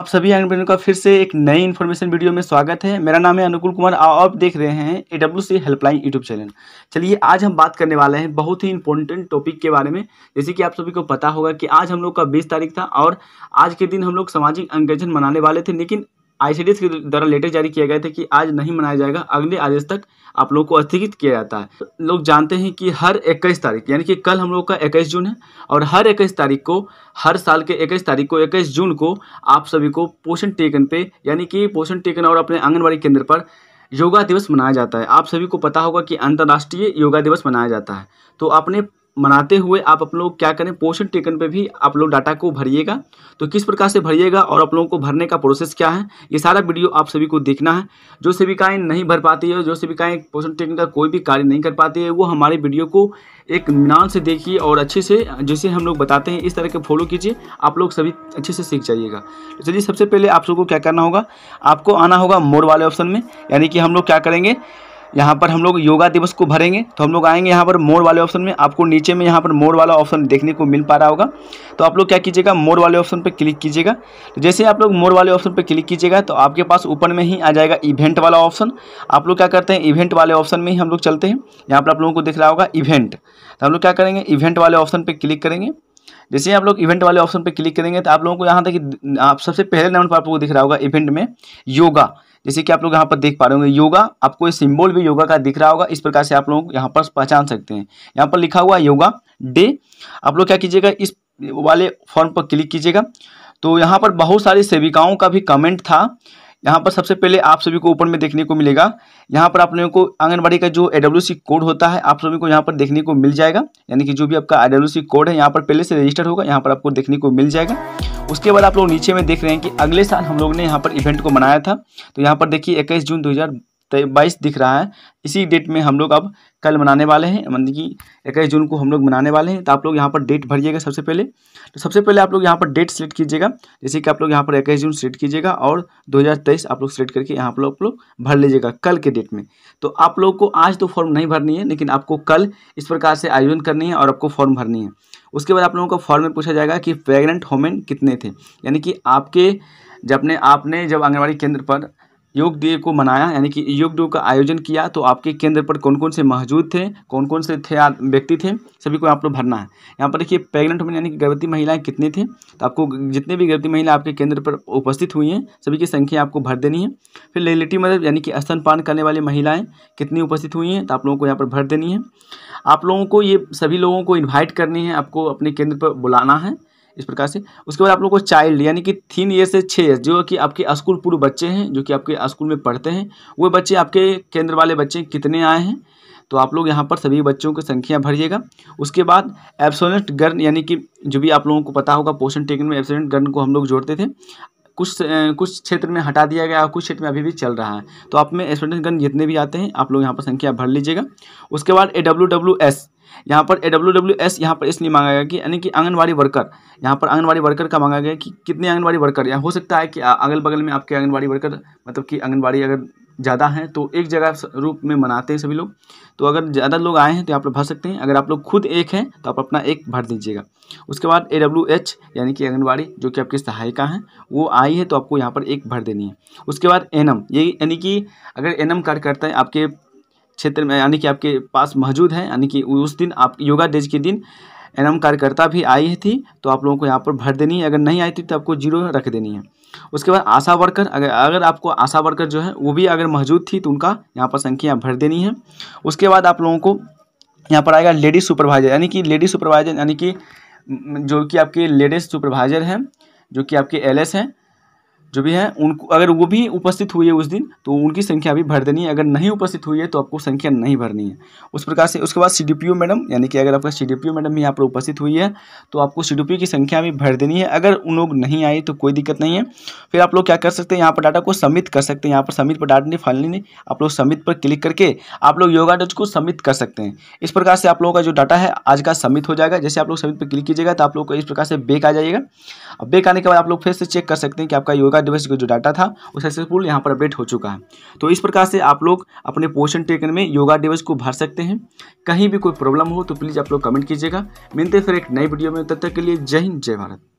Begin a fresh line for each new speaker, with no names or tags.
आप सभी यंग का फिर से एक नई इन्फॉर्मेशन वीडियो में स्वागत है मेरा नाम है अनुकूल कुमार आप देख रहे हैं A W C helpline YouTube channel चलिए आज हम बात करने वाले हैं बहुत ही इंपॉर्टेंट टॉपिक के बारे में जैसे कि आप सभी को पता होगा कि आज हम लोग का बीस तारीख था और आज के दिन हम लोग सामाजिक अंगेजन मनाने वाले थे लेकिन आईसीडीएस के द्वारा लेटर जारी किया गया था कि आज नहीं मनाया जाएगा अगले आदेश तक आप लोगों को स्थगित किया जाता है लोग जानते हैं कि हर 21 तारीख यानी कि कल हम लोग का 21 जून है और हर 21 तारीख को हर साल के 21 तारीख को 21 जून को आप सभी को पोषण टेकन पे यानी कि पोषण टेकन और अपने आंगनबाड़ी केंद्र पर योगा दिवस मनाया जाता है आप सभी को पता होगा कि अंतर्राष्ट्रीय योगा दिवस मनाया जाता है तो अपने मनाते हुए आप आप लोग क्या करें पोषण टेकन पे भी आप लोग डाटा को भरिएगा तो किस प्रकार से भरिएगा और आप लोगों को भरने का प्रोसेस क्या है ये सारा वीडियो आप सभी को देखना है जो सेविकाएँ नहीं भर पाती है जो सेविकाएँ पोषण टेकन का कोई भी कार्य नहीं कर पाती है वो हमारे वीडियो को एक नाम से देखिए और अच्छे से जैसे हम लोग बताते हैं इस तरह के फॉलो कीजिए आप लोग सभी अच्छे से सीख जाइएगा तो चलिए सबसे पहले आप सबको क्या करना होगा आपको आना होगा मोर वाले ऑप्शन में यानी कि हम लोग क्या करेंगे यहाँ पर हम लोग योगा दिवस को भरेंगे तो हम लोग आएंगे यहाँ पर मोर वाले ऑप्शन में आपको नीचे में यहाँ पर मोर वाला ऑप्शन देखने को मिल पा रहा होगा तो आप लोग क्या कीजिएगा मोर वाले ऑप्शन पर क्लिक कीजिएगा तो जैसे आप लोग मोर वाले ऑप्शन पर क्लिक कीजिएगा तो आपके पास ऊपर में ही आ जाएगा इवेंट वाला ऑप्शन आप लोग क्या करते हैं इवेंट वाले ऑप्शन में ही हम लोग चलते हैं यहाँ पर आप लोगों को दिख रहा होगा इवेंट तो हम लोग क्या करेंगे इवेंट वाले ऑप्शन पर क्लिक करेंगे जैसे आप लोग इवेंट वाले ऑप्शन पर क्लिक करेंगे तो आप लोगों को यहाँ तक आप सबसे पहले नंबर पर आप लोगों को दिख रहा होगा इवेंट में योगा जैसे कि आप लोग यहाँ पर देख पा रहे होंगे योगा आपको सिंबल भी योगा का दिख रहा होगा इस प्रकार से आप लोग यहाँ पर पहचान सकते हैं यहाँ पर लिखा हुआ योगा डे आप लोग क्या कीजिएगा इस वाले फॉर्म पर क्लिक कीजिएगा तो यहाँ पर बहुत सारी सेविकाओं का भी कमेंट था यहाँ पर सबसे पहले आप सभी को ऊपर में देखने को मिलेगा यहाँ पर आप लोगों को आंगनबाड़ी का जो ए कोड होता है आप सभी को यहाँ पर देखने को मिल जाएगा यानी कि जो भी आपका ए कोड है यहाँ पर पहले से रजिस्टर होगा यहाँ पर आपको देखने को मिल जाएगा उसके बाद आप लोग नीचे में देख रहे हैं कि अगले साल हम लोग ने यहाँ पर इवेंट को मनाया था तो यहाँ पर देखिए इक्कीस जून दो तो बाईस दिख रहा है इसी डेट में हम लोग अब कल मनाने वाले हैं मतलब कि इक्कीस जून को हम लोग मनाने वाले हैं तो आप लोग यहाँ पर डेट भरिएगा सबसे पहले तो सबसे पहले आप लोग यहाँ पर डेट सेलेक्ट कीजिएगा जैसे कि आप लोग यहाँ पर इक्कीस जून सेलेक्ट कीजिएगा और 2023 आप लोग सेलेक्ट करके यहाँ पर आप लोग भर लीजिएगा कल के डेट में तो आप लोग को आज तो फॉर्म नहीं भरनी है लेकिन आपको कल इस प्रकार से आयोजन करनी है और आपको फॉर्म भरनी है उसके बाद आप लोगों को फॉर्म में पूछा जाएगा कि प्रेगनेंट होमेन कितने थे यानी कि आपके जब ने आपने जब आंगनबाड़ी केंद्र पर योग डे को मनाया यानी कि योग डे का आयोजन किया तो आपके केंद्र पर कौन कौन से मौजूद थे कौन कौन से थे व्यक्ति थे सभी को आप लोग भरना है यहाँ पर देखिए प्रेगनेंट वुमेन यानी कि गर्भवती महिलाएं कितनी थी तो आपको जितने भी गर्भवती महिला आपके केंद्र पर उपस्थित हुई हैं सभी की संख्या आपको भर देनी है फिर लेलिटी मदर यानी कि स्तनपान करने वाली महिलाएँ कितनी उपस्थित हुई हैं तो आप लोगों को यहाँ पर भर देनी है आप लोगों को ये सभी लोगों को इन्वाइट करनी है आपको अपने केंद्र पर बुलाना है इस प्रकार से उसके बाद आप लोग को चाइल्ड यानी कि थीन ईयर से छः ईयर जो कि आपके स्कूल पूर्व बच्चे हैं जो कि आपके स्कूल में पढ़ते हैं वो बच्चे आपके केंद्र वाले बच्चे कितने आए हैं तो आप लोग यहाँ पर सभी बच्चों की संख्या भरिएगा उसके बाद एब्सोलेंट गर्न यानी कि जो भी आप लोगों को पता होगा पोषण टेकन में एब्सोलेंट गर्न को हम लोग जोड़ते थे कुछ कुछ क्षेत्र में हटा दिया गया और कुछ क्षेत्र में अभी भी चल रहा है तो आप में एब्सोलेंट गर्न जितने भी आते हैं आप लोग यहाँ पर संख्या भर लीजिएगा उसके बाद ए डब्ल्यू डब्ल्यू एस यहाँ पर ए डब्ल्यू डब्ल्यू एस यहाँ पर इसलिए मांगा गया कि यानी कि आंगनबाड़ी वर्कर यहाँ पर आंगनबाड़ी वर्कर का मांगा गया कि कितने आंगनबाड़ी वर्कर या हो सकता है कि अगल बगल में आपके आंगनबाड़ी वर्कर मतलब कि आंगनबाड़ी अगर ज़्यादा हैं तो एक जगह रूप में मनाते हैं सभी लोग तो अगर ज़्यादा लोग आए हैं तो आप लोग भर सकते हैं अगर आप लोग खुद एक हैं तो आप अपना एक भर दीजिएगा उसके बाद ए डब्ल्यू एच यानी कि आंगनबाड़ी जो कि आपकी सहायिका हैं वो आई है तो आपको यहाँ पर एक भर देनी है उसके बाद एनम ये यानी कि अगर एनम कार्यकर्ता आपके क्षेत्र में यानी कि आपके पास मौजूद है यानी कि उस दिन आप योगा डेज के दिन एम कार्यकर्ता भी आई थी तो आप लोगों को यहाँ पर भर देनी है अगर नहीं आई थी तो आपको जीरो रख देनी है उसके बाद आशा वर्कर अगर अगर आपको आशा वर्कर जो है वो भी अगर मौजूद थी तो उनका यहाँ पर संख्या भर देनी है उसके बाद आप लोगों को यहाँ पर आएगा लेडी सुपरवाइजर यानी कि लेडी सुपरवाइजर यानी कि जो कि आपके लेडीज सुपरवाइजर हैं जो कि आपके एल हैं जो भी हैं उनको अगर वो भी उपस्थित हुई है उस दिन तो उनकी संख्या भी भर देनी है अगर नहीं उपस्थित हुई है तो आपको संख्या नहीं भरनी है उस प्रकार से उसके बाद सी मैडम यानी कि अगर आपका सी मैडम भी यहाँ पर उपस्थित हुई है तो आपको सी की संख्या भी भर देनी है अगर उन लोग नहीं आए तो कोई दिक्कत नहीं है फिर आप लोग क्या कर सकते हैं यहाँ पर डाटा को सबमिट कर सकते हैं यहाँ पर सबमिट पर डाटा नहीं फाइनली नहीं आप लोग सबमिट पर क्लिक करके आप लोग योगा डॉट को सबमिट कर सकते हैं इस प्रकार से आप लोगों का जो डाटा है आज का सबमिट हो जाएगा जैसे आप लोग सबमिट पर क्लिक कीजिएगा तो आप लोग को इस प्रकार से बेक आ जाएगा अब बेक आने के बाद आप लोग फिर से चेक कर सकते हैं कि आपका योगा डेटाबेस का जो डाटा था वो सक्सेसफुल यहाँ पर अपडेट हो चुका है तो इस प्रकार से आप लोग अपने पोषण टेकन में योगा डेवस को भर सकते हैं कहीं भी कोई प्रॉब्लम हो तो प्लीज़ आप लोग कमेंट कीजिएगा मिलते फिर एक नई वीडियो में तब तक के लिए जय हिंद जय भारत